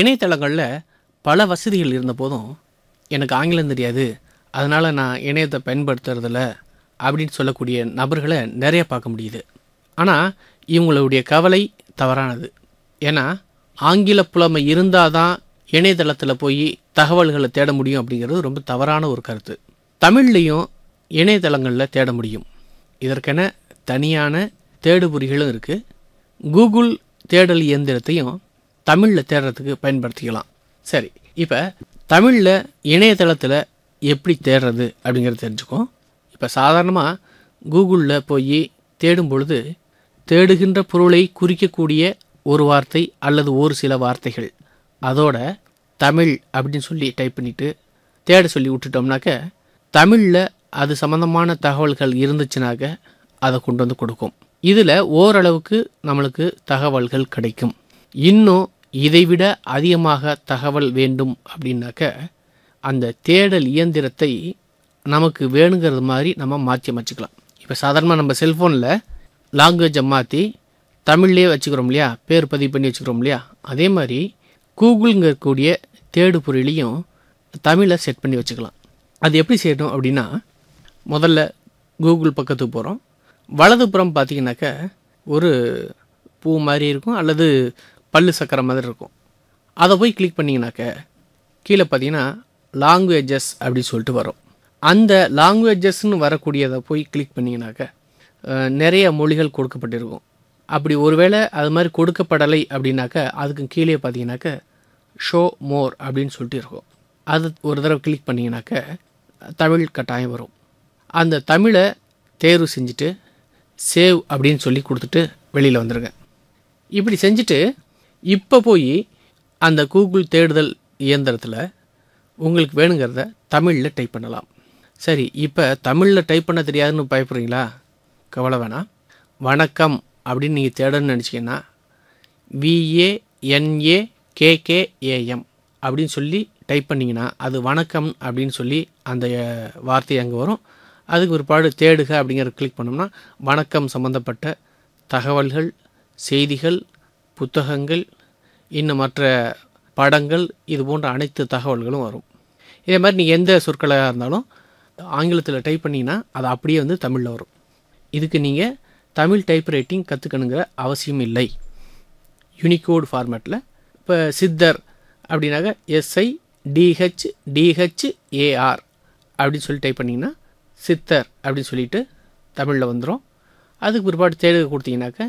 இணையதளங்களில் பல வசதிகள் இருந்த போதும் எனக்கு ஆங்கிலம் தெரியாது அதனால் நான் இணையத்தை பயன்படுத்துறதில்ல அப்படின்னு சொல்லக்கூடிய நபர்களை நிறைய பார்க்க முடியுது ஆனால் இவங்களுடைய கவலை தவறானது ஏன்னா ஆங்கில புலமை இருந்தால் தான் இணையதளத்தில் போய் தகவல்களை தேட முடியும் அப்படிங்கிறது ரொம்ப தவறான ஒரு கருத்து தமிழ்லேயும் இணையதளங்களில் தேட முடியும் இதற்கென தனியான தேடுபொறிகளும் இருக்குது கூகுள் தேடல் இயந்திரத்தையும் தமிழில் தேடுறதுக்கு பயன்படுத்திக்கலாம் சரி இப்போ தமிழில் இணையதளத்தில் எப்படி தேடுறது அப்படிங்கிறத தெரிஞ்சுக்கோம் இப்போ சாதாரணமாக கூகுளில் போய் தேடும் பொழுது தேடுகின்ற பொருளை குறிக்கக்கூடிய ஒரு வார்த்தை அல்லது ஒரு சில வார்த்தைகள் அதோட தமிழ் அப்படின்னு சொல்லி டைப் பண்ணிவிட்டு தேட சொல்லி விட்டுட்டோம்னாக்க தமிழில் அது சம்மந்தமான தகவல்கள் இருந்துச்சுனாக்க அதை கொண்டு வந்து கொடுக்கும் இதில் ஓரளவுக்கு நம்மளுக்கு தகவல்கள் கிடைக்கும் இன்னும் இதைவிட அதிகமாக தகவல் வேண்டும் அப்படின்னாக்க அந்த தேடல் இயந்திரத்தை நமக்கு வேணுங்கிறது மாதிரி நம்ம மாற்றி அமைச்சிக்கலாம் இப்போ சாதாரணமாக நம்ம செல்ஃபோனில் லாங்குவேஜை மாற்றி தமிழ்லேயே வச்சுக்கிறோம் இல்லையா பேர் பதிவு பண்ணி வச்சுக்கிறோம் இல்லையா அதே மாதிரி கூகுளுங்க கூடிய தேடு பொருளையும் தமிழை செட் பண்ணி வச்சுக்கலாம் அது எப்படி செய்யணும் அப்படின்னா முதல்ல கூகுள் பக்கத்துக்கு போகிறோம் வலதுபுறம் பார்த்தீங்கன்னாக்க ஒரு பூ மாதிரி இருக்கும் அல்லது பல்லு சக்கர மாதிரி இருக்கும் அதை போய் கிளிக் பண்ணிங்கனாக்க கீழே பார்த்தீங்கன்னா லாங்குவேஜஸ் அப்படின்னு சொல்லிட்டு வரும் அந்த லாங்குவேஜஸ்ன்னு வரக்கூடியதை போய் கிளிக் பண்ணிங்கனாக்க நிறைய மொழிகள் கொடுக்கப்பட்டிருக்கும் அப்படி ஒருவேளை அது மாதிரி கொடுக்கப்படலை அப்படின்னாக்க அதுக்கு கீழே பார்த்தீங்கன்னாக்க ஷோ மோர் அப்படின்னு சொல்லிட்டு இருக்கும் அது ஒரு தடவை கிளிக் பண்ணிங்கனாக்க தமிழ் கட்டாயம் வரும் அந்த தமிழை தேர்வு செஞ்சுட்டு சேவ் அப்படின்னு சொல்லி கொடுத்துட்டு வெளியில் வந்துடுங்க இப்படி செஞ்சுட்டு இப்போ போய் அந்த கூகுள் தேடுதல் இயந்திரத்தில் உங்களுக்கு வேணுங்கிறத தமிழில் டைப் பண்ணலாம் சரி இப்போ தமிழில் டைப் பண்ண தெரியாதுன்னு பயப்படுறீங்களா கவலை வேணாம் வணக்கம் அப்படின்னு நீங்கள் தேடணும்னு நினச்சிங்கன்னா விஏஎன்ஏ கேகேஏஎம் அப்படின்னு சொல்லி டைப் பண்ணிங்கன்னா அது வணக்கம் அப்படின்னு சொல்லி அந்த வார்த்தை அங்கே வரும் அதுக்கு ஒரு பாடு தேடுக அப்படிங்கிற கிளிக் பண்ணோம்னா வணக்கம் சம்மந்தப்பட்ட தகவல்கள் செய்திகள் புத்தகங்கள் இன்னும் மற்ற படங்கள் இது போன்ற அனைத்து தகவல்களும் வரும் இதே மாதிரி நீங்கள் எந்த சொற்களாக இருந்தாலும் ஆங்கிலத்தில் டைப் பண்ணிங்கன்னா அது அப்படியே வந்து தமிழில் வரும் இதுக்கு நீங்கள் தமிழ் டைப் ரைட்டிங் கற்றுக்கணுங்கிற அவசியம் இல்லை யூனிகோடு ஃபார்மேட்டில் இப்போ சித்தர் அப்படின்னாக்க எஸ்ஐ டிஹெச் டிஹெச் ஏஆர் அப்படின்னு சொல்லி டைப் பண்ணிங்கன்னா சித்தர் அப்படின்னு சொல்லிட்டு தமிழில் வந்துடும் அதுக்கு பிற்பாடு தேடுக கொடுத்தீங்கன்னாக்க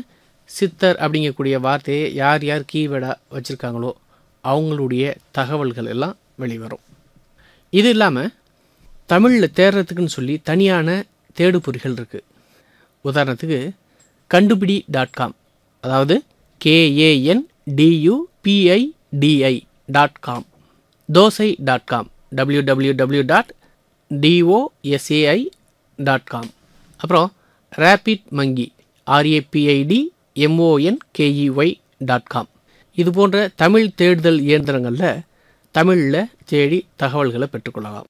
சித்தர் அப்படிங்கக்கூடிய வார்த்தையை யார் யார் கீவேர்டாக வச்சுருக்காங்களோ அவங்களுடைய தகவல்கள் எல்லாம் வெளிவரும் இது இல்லாமல் தமிழில் தேடுறதுக்குன்னு சொல்லி தனியான தேடுபொறிகள் இருக்குது உதாரணத்துக்கு கண்டுபிடி டாட் காம் அதாவது K A N D U P I D I dot com Dosai dot com W W W dot D O S A I dot com அப்புறம் rapid monkey R A P I D M O N dot com e இது போன்ற தமிழ் தேடுதல் இயந்திரங்களில் தமிழில் தேடி தகவல்களை பெற்றுக்கொள்ளலாம்